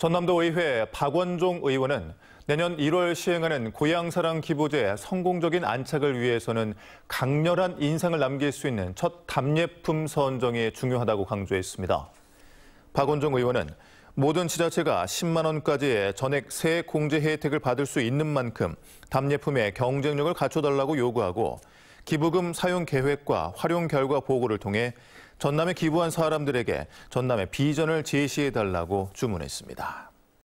전남도의회 박원종 의원은 내년 1월 시행하는 고향사랑 기부제 성공적인 안착을 위해서는 강렬한 인상을 남길 수 있는 첫 답례품 선정이 중요하다고 강조했습니다. 박원종 의원은 모든 지자체가 10만 원까지의 전액 세 공제 혜택을 받을 수 있는 만큼 답례품의 경쟁력을 갖춰달라고 요구하고 기부금 사용 계획과 활용 결과 보고를 통해 전남에 기부한 사람들에게 전남의 비전을 제시해달라고 주문했습니다.